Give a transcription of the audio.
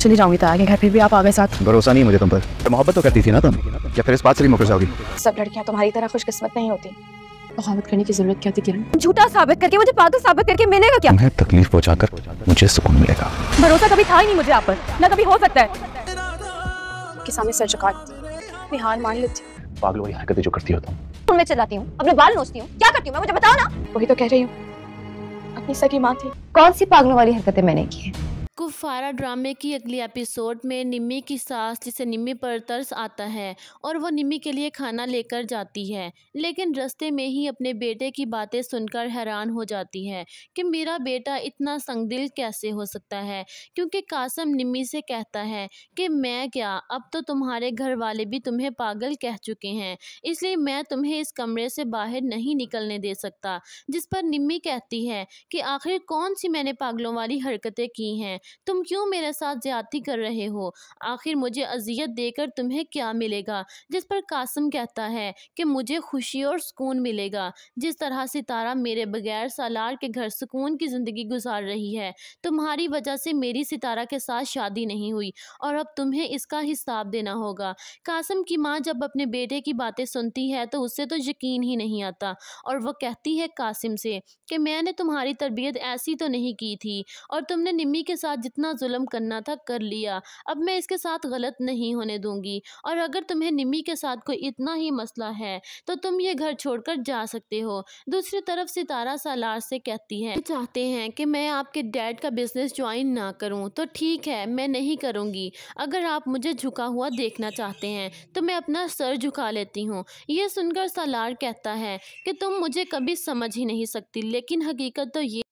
चली जाऊंगी आगे घर फिर भी आप आगे साथ भरोसा नहीं मुझे तुम पर मोहब्बत तो करती थी ना तुम या फिर इस बात से भी मुकर जाओगी सब लड़कियाँ तुम्हारी तरह खुशकिस्मत नहीं होती बगावत करने की जरूरत क्या थी किरण झूठा साबित करके मुझे पागल साबित करके मिलेगा क्या मैं तकलीफ पहुंचाकर मुझे सुकून मिलेगा भरोसा कभी था ही नहीं मुझे आप पर ना कभी हो सकता है किसानी सर झुका लेती हार मान लेती पागल वही हरकतें जो करती हो तुम तुम मैं चलाती हूँ अपने बाल नोचती हूँ क्या करती हूँ मैं मुझे बताओ ना वही तो कह रही हूँ अपनी सगी माँ थी कौन सी पागलों वाली हरकतें मैंने की है कुफारा ड्रामे की अगली एपिसोड में निम्मी की सास जिसे निम्मी पर तरस आता है और वो निम्मी के लिए खाना लेकर जाती है लेकिन रास्ते में ही अपने बेटे की बातें सुनकर हैरान हो जाती है कि मेरा बेटा इतना संगदिल कैसे हो सकता है क्योंकि कासम निम्मी से कहता है कि मैं क्या अब तो तुम्हारे घर वाले भी तुम्हें पागल कह चुके हैं इसलिए मैं तुम्हें इस कमरे से बाहर नहीं निकलने दे सकता जिस पर निम्मी कहती है कि आखिर कौन सी मैंने पागलों वाली हरकतें की हैं तुम क्यों मेरे साथ ज्यादती कर रहे हो आखिर मुझे अजियत देकर तुम्हें क्या मिलेगा जिस पर कासम कहता है कि मुझे खुशी और सुकून मिलेगा जिस तरह सितारा मेरे बगैर सालार के घर सुकून की ज़िंदगी गुजार रही है तुम्हारी वजह से मेरी सितारा के साथ शादी नहीं हुई और अब तुम्हें इसका हिसाब देना होगा कासम की माँ जब अपने बेटे की बातें सुनती है तो उससे तो यकीन ही नहीं आता और वह कहती है कासिम से कि मैंने तुम्हारी तरबियत ऐसी तो नहीं की थी और तुमने निम्मी के साथ जितना जुल्म करना था कर लिया अब मैं इसके साथ गलत नहीं होने दूंगी और अगर तुम्हें निमी के साथ कोई इतना ही मसला है तो तुम ये घर छोड़कर जा सकते हो दूसरी तरफ सितारा सालार से कहती है चाहते हैं कि मैं आपके डैड का बिजनेस ज्वाइन ना करूं तो ठीक है मैं नहीं करूंगी अगर आप मुझे झुका हुआ देखना चाहते हैं तो मैं अपना सर झुका लेती हूँ ये सुनकर सालार कहता है कि तुम मुझे कभी समझ ही नहीं सकती लेकिन हकीकत तो ये